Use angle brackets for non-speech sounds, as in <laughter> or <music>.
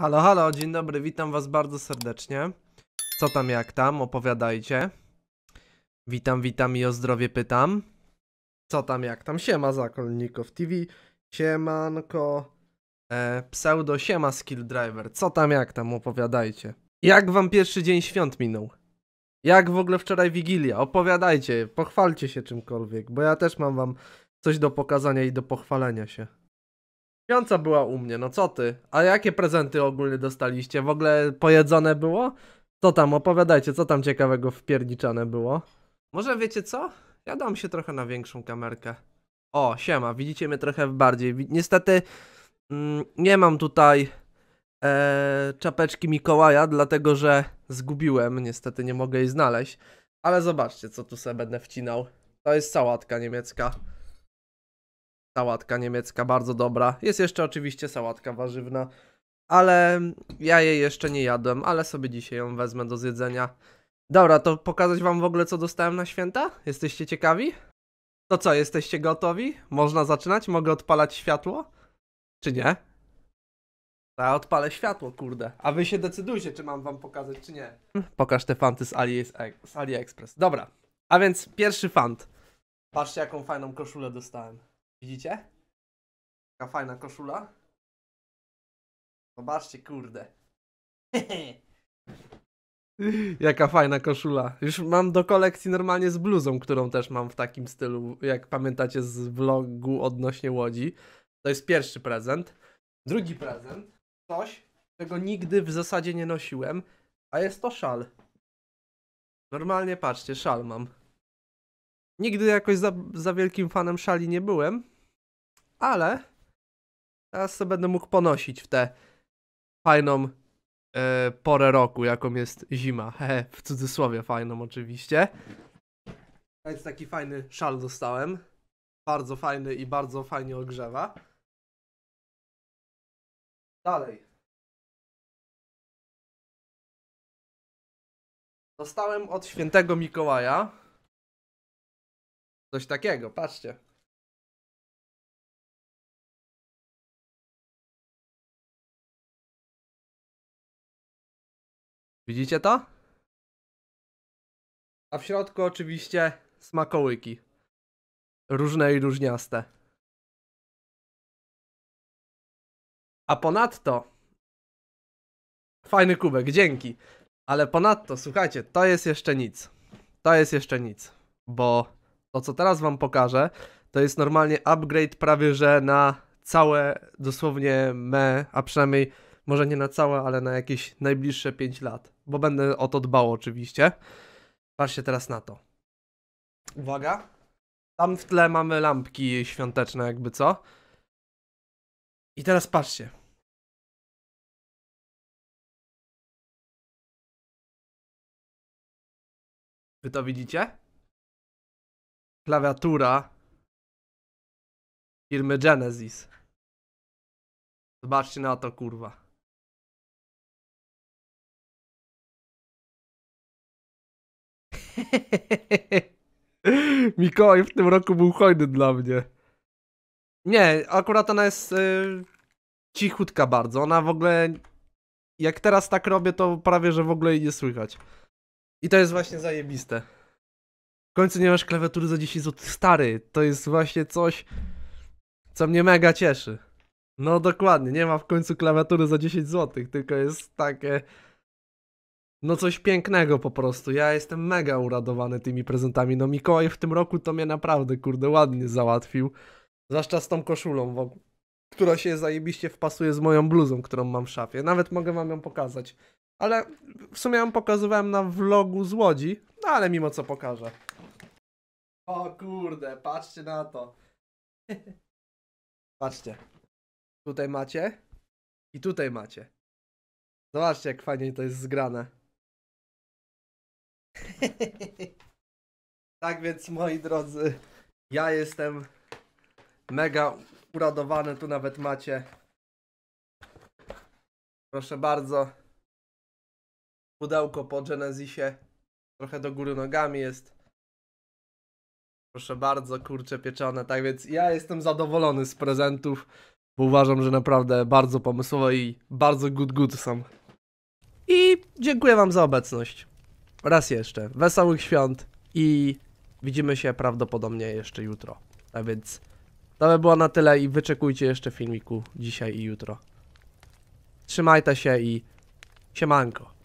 Halo, halo, dzień dobry, witam was bardzo serdecznie. Co tam, jak tam, opowiadajcie. Witam, witam i o zdrowie pytam. Co tam, jak tam, siema Zakolnikow TV, siemanko, e, pseudo siema Skill Driver. Co tam, jak tam, opowiadajcie. Jak wam pierwszy dzień świąt minął? Jak w ogóle wczoraj Wigilia? Opowiadajcie, pochwalcie się czymkolwiek, bo ja też mam wam coś do pokazania i do pochwalenia się. Piąca była u mnie, no co ty? A jakie prezenty ogólnie dostaliście? W ogóle pojedzone było? Co tam, opowiadajcie, co tam ciekawego wpierniczane było? Może wiecie co? Ja dam się trochę na większą kamerkę. O, siema, widzicie mnie trochę bardziej. Niestety mm, nie mam tutaj e, czapeczki Mikołaja, dlatego że zgubiłem. Niestety nie mogę jej znaleźć. Ale zobaczcie, co tu sobie będę wcinał. To jest sałatka niemiecka sałatka niemiecka, bardzo dobra. Jest jeszcze oczywiście sałatka warzywna, ale ja jej jeszcze nie jadłem, ale sobie dzisiaj ją wezmę do zjedzenia. Dobra, to pokazać wam w ogóle co dostałem na święta? Jesteście ciekawi? To co, jesteście gotowi? Można zaczynać? Mogę odpalać światło? Czy nie? Ja odpalę światło, kurde. A wy się decydujcie, czy mam wam pokazać, czy nie. Pokaż te fanty z, Ali, z AliExpress. Dobra, a więc pierwszy fant. Patrzcie, jaką fajną koszulę dostałem. Widzicie? Taka fajna koszula. Zobaczcie, kurde. <laughs> Jaka fajna koszula. Już mam do kolekcji normalnie z bluzą, którą też mam w takim stylu, jak pamiętacie z vlogu odnośnie Łodzi. To jest pierwszy prezent. Drugi prezent. Coś, czego nigdy w zasadzie nie nosiłem, a jest to szal. Normalnie patrzcie, szal mam. Nigdy jakoś za, za wielkim fanem szali nie byłem, ale teraz sobie będę mógł ponosić w tę fajną e, porę roku, jaką jest zima. <laughs> Hehe, w cudzysłowie fajną oczywiście. Więc taki fajny szal dostałem. Bardzo fajny i bardzo fajnie ogrzewa. Dalej. Dostałem od świętego Mikołaja coś takiego, patrzcie. Widzicie to? A w środku oczywiście smakołyki. Różne i różniaste. A ponadto... Fajny kubek, dzięki. Ale ponadto, słuchajcie, to jest jeszcze nic. To jest jeszcze nic. Bo to, co teraz wam pokażę, to jest normalnie upgrade prawie że na całe dosłownie me, a przynajmniej może nie na całe, ale na jakieś najbliższe 5 lat, bo będę o to dbał oczywiście. Patrzcie teraz na to. Uwaga. Tam w tle mamy lampki świąteczne, jakby co. I teraz patrzcie. Wy to widzicie? Klawiatura firmy Genesis. Zobaczcie na to, kurwa. <laughs> Mikołaj w tym roku był hojny dla mnie. Nie, akurat ona jest yy, cichutka bardzo. Ona w ogóle. Jak teraz tak robię, to prawie że w ogóle jej nie słychać. I to jest właśnie zajebiste. W końcu nie masz klawiatury za 10 zł. Stary, to jest właśnie coś, co mnie mega cieszy. No dokładnie, nie ma w końcu klawiatury za 10 zł, tylko jest takie. No coś pięknego po prostu. Ja jestem mega uradowany tymi prezentami. No Mikołaj w tym roku to mnie naprawdę, kurde, ładnie załatwił. Zwłaszcza z tą koszulą, która się zajebiście wpasuje z moją bluzą, którą mam w szafie. Nawet mogę wam ją pokazać. Ale w sumie ją pokazywałem na vlogu z Łodzi, no ale mimo co pokażę. O kurde, patrzcie na to. <laughs> patrzcie. Tutaj macie i tutaj macie. Zobaczcie, jak fajnie to jest zgrane. <laughs> tak więc moi drodzy, ja jestem mega uradowany, tu nawet macie. Proszę bardzo. Pudełko po Genesisie. Trochę do góry nogami jest. Proszę bardzo, kurcze pieczone. Tak więc ja jestem zadowolony z prezentów, bo uważam, że naprawdę bardzo pomysłowe i bardzo good good są. I dziękuję Wam za obecność raz jeszcze wesołych świąt i widzimy się prawdopodobnie jeszcze jutro. A więc to by było na tyle i wyczekujcie jeszcze filmiku dzisiaj i jutro. Trzymajcie się i siemanko.